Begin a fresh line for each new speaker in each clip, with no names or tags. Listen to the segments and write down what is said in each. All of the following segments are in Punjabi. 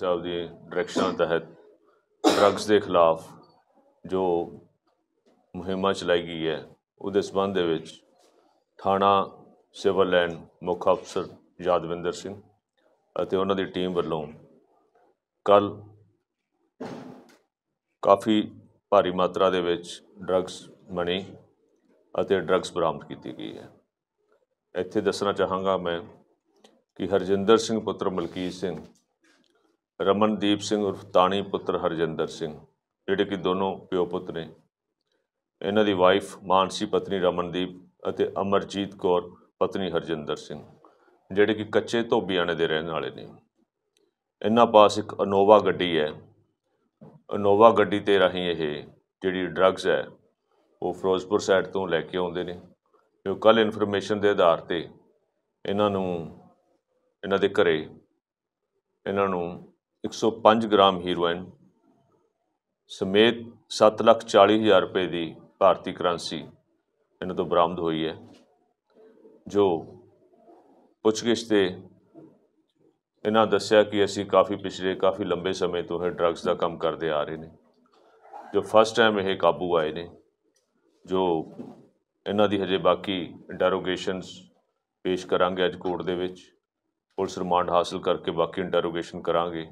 ਸਾਹਿਬ ਦੀ ਡਾਇਰੈਕਸ਼ਨਾਂ ਤਹਿਤ ਡਰੱਗਸ ਦੇ ਖਿਲਾਫ ਜੋ ਮੁਹਿੰਮ ਚਲਾਈ ਗਈ ਹੈ ਉਹਦੇ ਸਬੰਧ ਦੇ ਵਿੱਚ ਥਾਣਾ ਸਿਵਲ ਲੈਂਡ ਮੁੱਖ ਅਫਸਰ ਯਾਦਵਿੰਦਰ ਸਿੰਘ ਅਤੇ ਉਹਨਾਂ ਦੀ ਟੀਮ ਵੱਲੋਂ ਕੱਲ ਕਾਫੀ ਭਾਰੀ ਮਾਤਰਾ ਦੇ ਵਿੱਚ ਡਰੱਗਸ ਮਣੀ ਅਤੇ ਡਰੱਗਸ ਬਰਾਮਦ ਕੀਤੀ ਗਈ ਹੈ ਇੱਥੇ ਦੱਸਣਾ ਚਾਹਾਂਗਾ ਮੈਂ ਕਿ ਹਰਜਿੰਦਰ ਸਿੰਘ ਪੁੱਤਰ ਮਲਕੀਤ ਸਿੰਘ ਰਮਨਦੀਪ ਸਿੰਘ ਉਰਫ ਤਾਣੀ ਪੁੱਤਰ ਹਰਜਿੰਦਰ ਸਿੰਘ ਜਿਹੜੇ ਕਿ ਦੋਨੋਂ ਪਿਓ ਪੁੱਤ ਨੇ ਇਹਨਾਂ ਦੀ ਵਾਈਫ ਮਾਨਸੀ ਪਤਨੀ ਰਮਨਦੀਪ ਅਤੇ ਅਮਰਜੀਤ ਕੌਰ ਪਤਨੀ ਹਰਜਿੰਦਰ ਸਿੰਘ ਜਿਹੜੇ ਕਿ ਕੱਚੇ ਨੇ ਦੇ ਰਹਿਣ ਵਾਲੇ ਨੇ ਇਹਨਾਂ ਪਾਸ ਇੱਕ ਅਨੋਵਾ ਗੱਡੀ ਹੈ ਅਨੋਵਾ ਗੱਡੀ ਤੇ ਰਾਹੀਂ ਇਹ ਜਿਹੜੀ ਡਰੱਗਸ ਹੈ ਉਹ ਫਿਰੋਜ਼ਪੁਰ ਸਾਈਡ ਤੋਂ ਲੈ ਕੇ ਆਉਂਦੇ ਨੇ ਜੋ ਕੱਲ ਇਨਫੋਰਮੇਸ਼ਨ ਦੇ ਆਧਾਰ ਤੇ ਇਹਨਾਂ ਨੂੰ ਇਹਨਾਂ ਦੇ ਘਰੇ ਇਹਨਾਂ ਨੂੰ 105 ਗ੍ਰਾਮ ਹੀਰੋਇਨ ਸਮੇਤ 740000 ਰੁਪਏ ਦੀ ਭਾਰਤੀ ਕਰੰਸੀ ਇਹਨਾਂ ਤੋਂ ਬਰਾਮਦ ਹੋਈ ਹੈ ਜੋ ਪੁੱਛਗਿਛ ਤੇ ਇਹਨਾਂ ਦੱਸਿਆ ਕਿ ਅਸੀਂ ਕਾਫੀ ਪਿਛਲੇ ਕਾਫੀ ਲੰਬੇ ਸਮੇਂ ਤੋਂ ਇਹ ਡਰੱਗਸ ਦਾ ਕੰਮ ਕਰਦੇ ਆ ਰਹੇ ਨੇ ਜੋ ਫਸਟ ਟਾਈਮ ਇਹ ਕਾਬੂ ਆਏ ਨੇ ਜੋ ਇਹਨਾਂ ਦੀ ਹਜੇ ਬਾਕੀ ਇੰਟਰੋਗੇਸ਼ਨਸ ਪੇਸ਼ ਕਰਾਂਗੇ ਅੱਜ ਕੋਰਟ ਦੇ ਵਿੱਚ ਪੁਲਿਸ ਰਿਮਾਂਡ ਹਾਸਲ ਕਰਕੇ ਬਾਕੀ ਇੰਟਰੋਗੇਸ਼ਨ ਕਰਾਂਗੇ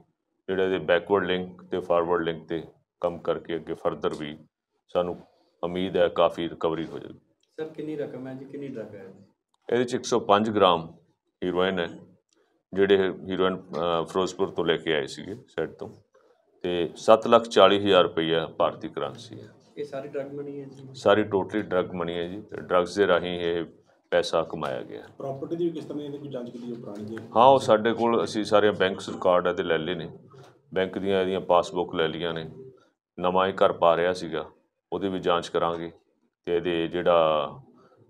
ਜਿਹੜਾ ਦੇ ਬੈਕਵਰਡ ਲਿੰਕ ਤੇ ਫਾਰਵਰਡ ਲਿੰਕ ਤੇ ਕੰਮ ਕਰਕੇ ਅੱਗੇ ਫਰਦਰ ਵੀ ਸਾਨੂੰ ਉਮੀਦ ਹੈ ਕਾਫੀ ਰਿਕਵਰੀ ਹੋ ਜਾਵੇਗੀ ਸਰ ਕਿੰਨੀ ਰਕਮ ਹੈ ਜੀ ਕਿੰਨੀ ਡਰਗ ਹੈ ਇਹਦੇ ਚ 105 ਗ੍ਰਾਮ ਹੀਰੋਇਨ ਹੈ ਜਿਹੜੇ ਹੀਰੋਇਨ ਫਿਰੋਜ਼ਪੁਰ ਤੋਂ ਲੈ ਕੇ ਆਏ ਸੀਗੇ ਸੈੱਟ ਤੋਂ ਤੇ 740000 ਰੁਪਇਆ ਭਾਰਤੀ ਕਰੰਸੀ ਹੈ ਇਹ ਸਾਰੀ ਡਰਗ ਮਨੀ ਹੈ ਜੀ ਸਾਰੀ ਟੋਟਲੀ ਡਰਗ ਮਨੀ ਹੈ ਜੀ ਡਰਗਸ ਦੇ ਰਾਹੀਂ ਇਹ ਪੈਸਾ ਕਮਾਇਆ ਗਿਆ ਪ੍ਰਾਪਰਟੀ ਦੀ ਵੀ ਕਿਸ ਤਰ੍ਹਾਂ ਦੀ ਜਾਂਚ ਕੀਤੀ ਉਹ ਪੁਰਾਣੀ ਜੀ ਹਾਂ ਉਹ ਸਾਡੇ ਕੋਲ ਅਸੀਂ ਸਾਰੇ ਬੈਂਕਸ ਰਿਕਾਰਡ ਹੈ ਤੇ ਲੈ ਲਏ ਨੇ ਬੈਂਕ ਦੀਆਂ ਇਹਦੀਆਂ ਪਾਸਬੁੱਕ ਲੈ ਲਈਆਂ ਨੇ ਨਵਾਂ ਹੀ ਘਰ ਪਾ ਰਿਹਾ ਸੀਗਾ ਉਹਦੀ ਵੀ ਜਾਂਚ ਕਰਾਂਗੇ ਤੇ ਇਹਦੇ ਜਿਹੜਾ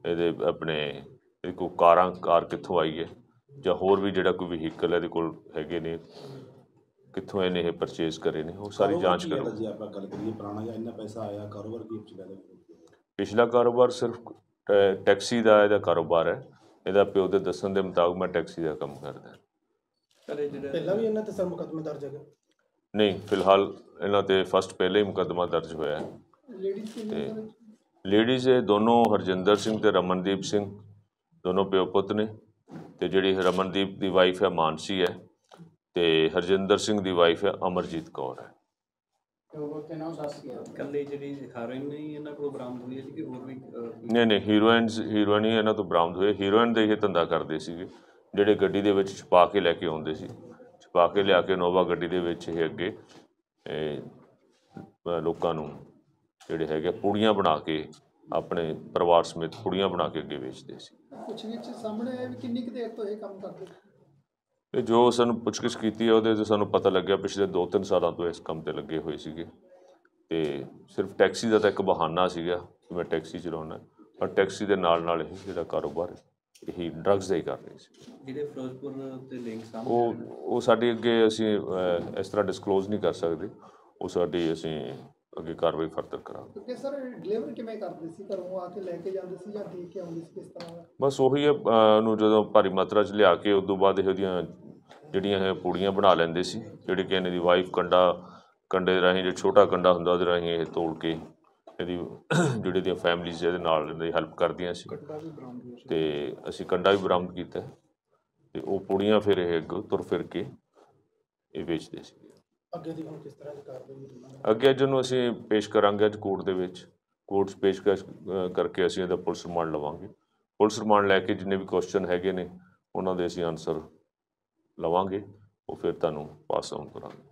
ਇਹਦੇ ਆਪਣੇ ਇਹ ਕੋ ਕਾਰਾਂ ਕਾਰ ਕਿੱਥੋਂ ਆਈ ਹੈ ਜਾਂ ਹੋਰ ਵੀ ਜਿਹੜਾ ਕੋਈ ਵਹੀਕਲ ਇਹਦੇ ਕੋਲ ਹੈਗੇ ਨੇ ਕਿੱਥੋਂ ਇਹਨੇ ਇਹ ਪਰਚੇਸ ਕਰੇ ਨੇ ਉਹ ਸਾਰੀ ਜਾਂਚ ਕਰੋ ਜੀ ਆਪਾਂ ਗੱਲ ਕਰੀਏ ਪੁਰਾਣਾ ਜਾਂ ਇੰਨਾ ਪੈਸਾ ਆਇਆ ਕਾਰੋਬਾਰ ਕੀ ਲੈ ਦਾ ਪਿਛਲਾ ਕਾਰੋਬਾਰ ਸਿਰਫ ਟੈਕਸੀ ਦਾ ਇਹਦਾ ਕਾਰੋਬਾਰ ਹੈ ਇਹਦਾ ਪਿਓ ਦੇ ਦੱਸਣ ਦੇ ਮੁਤਾਬਕ ਮੈਂ ਟੈਕਸੀ ਦਾ ਕੰਮ ਕਰਦਾ ਪਹਿਲਾਂ ਵੀ ਇਹਨਾਂ ਤੇ ਸਰ ਮੁਕਦਮਾ ਦਰਜ ਹੈਗਾ ਨਹੀਂ ਫਿਲਹਾਲ ਇਹਨਾਂ ਤੇ ਫਸਟ ਪਹਿਲੇ ਹੀ ਮੁਕਦਮਾ ਦਰਜ ਹੋਇਆ ਹੈ ਲੇਡੀਜ਼ ਇਹ ਦੋਨੋਂ ਹਰਜਿੰਦਰ ਸਿੰਘ ਤੇ ਰਮਨਦੀਪ ਸਿੰਘ ਦੋਨੋਂ ਪਿਓ ਪੁੱਤ ਨੇ ਤੇ ਜਿਹੜੀ ਰਮਨਦੀਪ ਦੀ ਵਾਈਫ ਹੈ ਮਾਨਸੀ ਹੈ ਤੇ ਹਰਜਿੰਦਰ ਸਿੰਘ ਦੀ ਵਾਈਫ ਹੈ ਅਮਰਜੀਤ ਕੌਰ ਹੈ ਕੱਲੇ ਜਿਹੜੀ ਹੀਰੋਇਨ ਨਹੀਂ ਇਹਨਾਂ ਕੋਲ ਬਰਾਮਦ ਹੋਈ ਸੀ ਕਿ ਹੋਰ ਵੀ ਨਹੀਂ ਨਹੀਂ ਹੀਰੋਇਨਸ ਹੀਰੋਇਨੀ ਇਹਨਾਂ ਤੋਂ ਬਰਾਮਦ ਹੋਏ ਹੀਰੋਇਨ ਦੇ ਇਹ ਧੰਦਾ ਕਰਦੇ ਸੀਗੇ ਜਿਹੜੇ ਗੱਡੀ ਦੇ ਵਿੱਚ ਛਪਾ ਕੇ ਲੈ ਕੇ ਆਉਂਦੇ ਸੀ ਪਾ ਕੇ ਲਿਆ ਕੇ ਨੋਵਾ ਗੱਡੀ ਦੇ ਵਿੱਚ ਇਹ ਅੱਗੇ ਲੋਕਾਂ ਨੂੰ ਜਿਹੜੇ ਹੈਗੇ ਪੂੜੀਆਂ ਬਣਾ ਕੇ ਆਪਣੇ ਪਰਿਵਾਰ ਸਮੇਤ ਪੂੜੀਆਂ ਬਣਾ ਕੇ ਅੱਗੇ ਵੇਚਦੇ ਸੀ ਵਿੱਚ ਸਾਹਮਣੇ ਆਇਆ ਵੀ ਕਿੰਨੀ ਕੁ ਦੇਰ ਤੋਂ ਇਹ ਕੰਮ ਕਰਦੇ ਤੇ ਜੋ ਸਾਨੂੰ ਪੁੱਛਗਿੱਛ ਕੀਤੀ ਉਹਦੇ ਤੋਂ ਸਾਨੂੰ ਪਤਾ ਲੱਗਿਆ ਪਿਛਲੇ 2-3 ਸਾਲਾਂ ਤੋਂ ਇਸ ਕੰਮ ਤੇ ਲੱਗੇ ਹੋਏ ਸੀਗੇ ਤੇ ਸਿਰਫ ਟੈਕਸੀ ਦਾ ਤਾਂ ਇੱਕ ਬਹਾਨਾ ਸੀਗਾ ਕਿ ਮੈਂ ਟੈਕਸੀ ਚਲਾਉਣਾ ਪਰ ਟੈਕਸੀ ਦੇ ਨਾਲ ਨਾਲ ਇਹ ਜਿਹੜਾ ਕਾਰੋਬਾਰ ਹੈ ਹੀ ਡਰੱਗਸ ਦੇ ਕਰ ਰਹੇ ਸੀ ਜਿਹੜੇ ਫਿਰੋਜ਼ਪੁਰ ਤੇ ਲਿੰਕ ਸਾਹਮਣੇ ਉਹ ਉਹ ਸਾਡੇ ਅੱਗੇ ਅਸੀਂ ਇਸ ਤਰ੍ਹਾਂ ਡਿਸਕਲੋਜ਼ ਨਹੀਂ ਕਰ ਸਕਦੇ ਉਹ ਸਾਡੀ ਅਸੀਂ ਅੱਗੇ ਕਾਰਵਾਈ ਫਰਦਰ ਕਰਾਂਗੇ ਕਿਉਂਕਿ ਸਰ ਡਿਲੀਵਰ ਕਿਵੇਂ ਕਰਦੇ ਸੀ ਘਰੋਂ ਆ ਕੇ ਲੈ ਕੇ ਜਾਂਦੇ ਸੀ ਜਾਂ ਦੇ ਕੇ ਆਉਂਦੇ ਸੀ ਕਿਸ ਤਰ੍ਹਾਂ ਬਸ ਉਹੀ ਹੈ ਨੂੰ ਜਦੋਂ ਭਾਰੀ ਮਾਤਰਾ 'ਚ ਲਿਆ ਕੇ ਉਦੋਂ ਬਾਅਦ ਇਹੋ ਦੀਆਂ ਜਿਹੜੀਆਂ ਇਹ ਪੂੜੀਆਂ ਬਣਾ ਲੈਂਦੇ ਸੀ ਜਿਹੜੇ ਕਿ ਇਹਨਾਂ ਦੀ ਵਾਈਫ ਕੰਡਾ ਕੰਡੇ ਰਾਹੀਂ ਜੋ ਛੋਟਾ ਕੰਡਾ ਹੁੰਦਾ ਉਹਦੇ ਰਾਹੀਂ ਇਹ ਤੋਲ ਕੇ ਇਹਦੀ ਜਿਹੜੇ ਦੀਆਂ ਫੈਮਲੀਜ਼ ਇਹਦੇ ਨਾਲ ਇਹਦੀ ਹੈਲਪ ਕਰਦੀਆਂ ਸੀ ਤੇ ਅਸੀਂ ਕੰਡਾ ਵੀ ਬਰਾਮਦ ਕੀਤਾ ਤੇ ਉਹ ਪੁੜੀਆਂ ਫਿਰ ਇਹ ਅੱਗੇ ਤੁਰ ਫਿਰ ਕੇ ਇਹ ਵੇਚਦੇ ਸੀ ਅੱਗੇ ਦੀ ਹੁਣ ਕਿਸ ਤਰ੍ਹਾਂ ਦੀ ਕਾਰਵਾਈ ਅੱਗੇ ਜਿਹਨੂੰ ਅਸੀਂ ਪੇਸ਼ ਕਰਾਂਗੇ ਅੱਜ ਕੋਰਟ ਦੇ ਵਿੱਚ ਕੋਰਟ ਪੇਸ਼ ਕਰਕੇ ਅਸੀਂ ਇਹਦਾ ਪੁਲਿਸ ਰਿਮਾਂਡ ਲਵਾਂਗੇ ਪੁਲਿਸ ਰਿਮਾਂਡ ਲੈ ਕੇ ਜਿੰਨੇ ਵੀ ਕੁਐਸਚਨ ਹੈਗੇ ਨੇ ਉਹਨਾਂ ਦੇ ਅਸੀਂ ਆਨਸਰ ਲਵਾਂਗੇ ਉਹ ਫਿਰ ਤੁਹਾਨੂੰ ਪਾਸ ਆਨ ਕਰਾਂਗੇ